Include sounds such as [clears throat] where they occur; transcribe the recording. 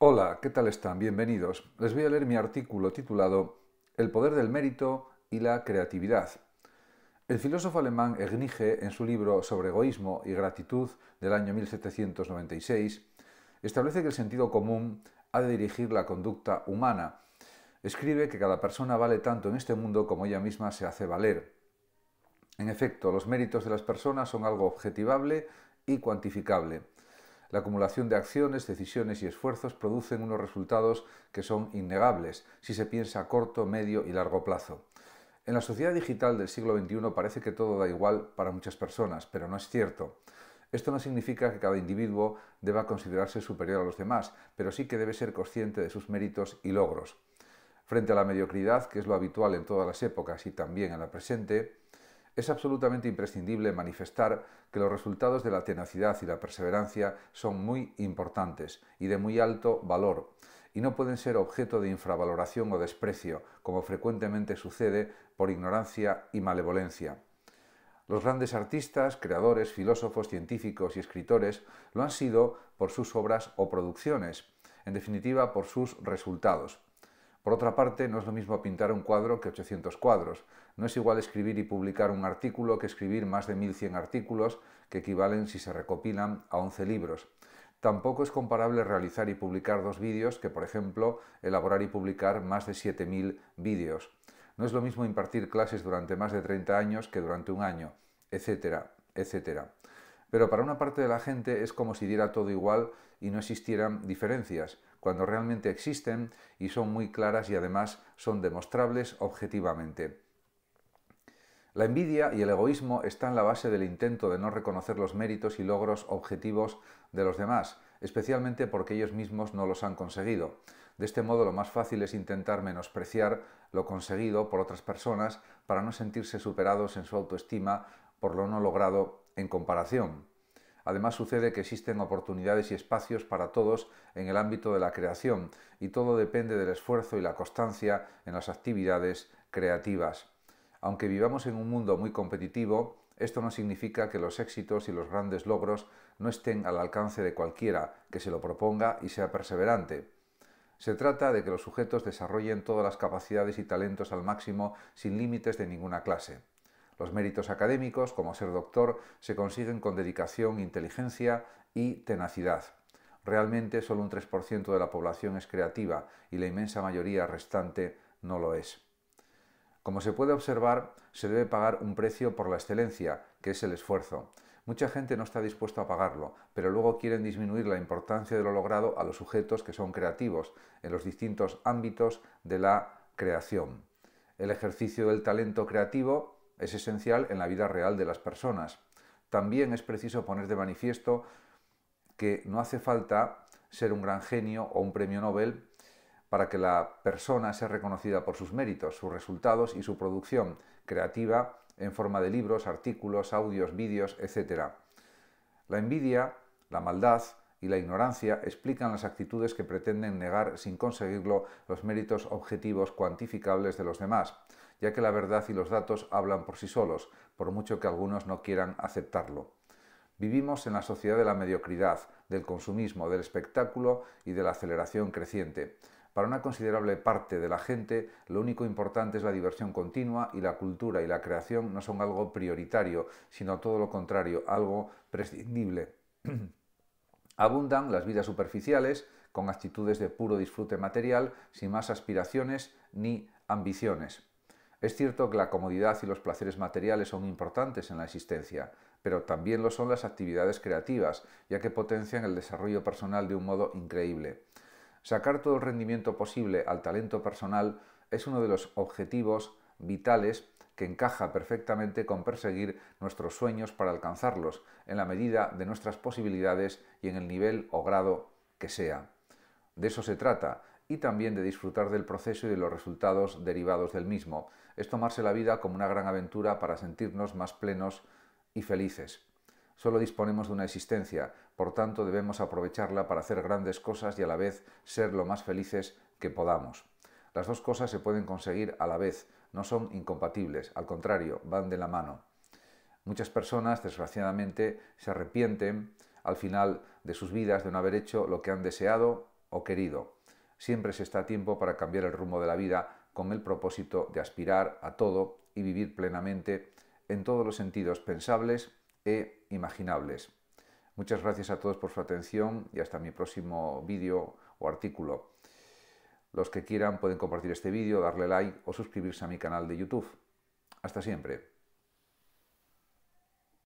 Hola, ¿qué tal están? Bienvenidos. Les voy a leer mi artículo titulado El poder del mérito y la creatividad. El filósofo alemán Egnige, en su libro Sobre egoísmo y gratitud del año 1796, establece que el sentido común ha de dirigir la conducta humana. Escribe que cada persona vale tanto en este mundo como ella misma se hace valer. En efecto, los méritos de las personas son algo objetivable y cuantificable. La acumulación de acciones, decisiones y esfuerzos producen unos resultados que son innegables si se piensa a corto, medio y largo plazo. En la sociedad digital del siglo XXI parece que todo da igual para muchas personas, pero no es cierto. Esto no significa que cada individuo deba considerarse superior a los demás, pero sí que debe ser consciente de sus méritos y logros. Frente a la mediocridad, que es lo habitual en todas las épocas y también en la presente, es absolutamente imprescindible manifestar que los resultados de la tenacidad y la perseverancia son muy importantes y de muy alto valor, y no pueden ser objeto de infravaloración o desprecio, como frecuentemente sucede por ignorancia y malevolencia. Los grandes artistas, creadores, filósofos, científicos y escritores lo han sido por sus obras o producciones, en definitiva por sus resultados. Por otra parte, no es lo mismo pintar un cuadro que 800 cuadros. No es igual escribir y publicar un artículo que escribir más de 1100 artículos, que equivalen, si se recopilan, a 11 libros. Tampoco es comparable realizar y publicar dos vídeos que, por ejemplo, elaborar y publicar más de 7000 vídeos. No es lo mismo impartir clases durante más de 30 años que durante un año, etcétera, etcétera. Pero para una parte de la gente es como si diera todo igual y no existieran diferencias cuando realmente existen y son muy claras y además son demostrables objetivamente. La envidia y el egoísmo están en la base del intento de no reconocer los méritos y logros objetivos de los demás, especialmente porque ellos mismos no los han conseguido. De este modo lo más fácil es intentar menospreciar lo conseguido por otras personas para no sentirse superados en su autoestima por lo no logrado en comparación. Además sucede que existen oportunidades y espacios para todos en el ámbito de la creación y todo depende del esfuerzo y la constancia en las actividades creativas. Aunque vivamos en un mundo muy competitivo, esto no significa que los éxitos y los grandes logros no estén al alcance de cualquiera que se lo proponga y sea perseverante. Se trata de que los sujetos desarrollen todas las capacidades y talentos al máximo sin límites de ninguna clase. Los méritos académicos, como ser doctor, se consiguen con dedicación, inteligencia y tenacidad. Realmente solo un 3% de la población es creativa y la inmensa mayoría restante no lo es. Como se puede observar, se debe pagar un precio por la excelencia, que es el esfuerzo. Mucha gente no está dispuesta a pagarlo, pero luego quieren disminuir la importancia de lo logrado a los sujetos que son creativos en los distintos ámbitos de la creación. El ejercicio del talento creativo es esencial en la vida real de las personas. También es preciso poner de manifiesto que no hace falta ser un gran genio o un premio Nobel para que la persona sea reconocida por sus méritos, sus resultados y su producción creativa en forma de libros, artículos, audios, vídeos, etc. La envidia, la maldad, y la ignorancia explican las actitudes que pretenden negar sin conseguirlo los méritos objetivos cuantificables de los demás, ya que la verdad y los datos hablan por sí solos, por mucho que algunos no quieran aceptarlo. Vivimos en la sociedad de la mediocridad, del consumismo, del espectáculo y de la aceleración creciente. Para una considerable parte de la gente, lo único importante es la diversión continua y la cultura y la creación no son algo prioritario, sino todo lo contrario, algo prescindible. [clears throat] Abundan las vidas superficiales con actitudes de puro disfrute material, sin más aspiraciones ni ambiciones. Es cierto que la comodidad y los placeres materiales son importantes en la existencia, pero también lo son las actividades creativas, ya que potencian el desarrollo personal de un modo increíble. Sacar todo el rendimiento posible al talento personal es uno de los objetivos vitales que encaja perfectamente con perseguir nuestros sueños para alcanzarlos, en la medida de nuestras posibilidades y en el nivel o grado que sea. De eso se trata, y también de disfrutar del proceso y de los resultados derivados del mismo. Es tomarse la vida como una gran aventura para sentirnos más plenos y felices. Solo disponemos de una existencia, por tanto debemos aprovecharla para hacer grandes cosas y a la vez ser lo más felices que podamos. Las dos cosas se pueden conseguir a la vez, no son incompatibles, al contrario, van de la mano. Muchas personas, desgraciadamente, se arrepienten al final de sus vidas de no haber hecho lo que han deseado o querido. Siempre se está a tiempo para cambiar el rumbo de la vida con el propósito de aspirar a todo y vivir plenamente en todos los sentidos pensables e imaginables. Muchas gracias a todos por su atención y hasta mi próximo vídeo o artículo. Los que quieran pueden compartir este vídeo, darle like o suscribirse a mi canal de YouTube. Hasta siempre.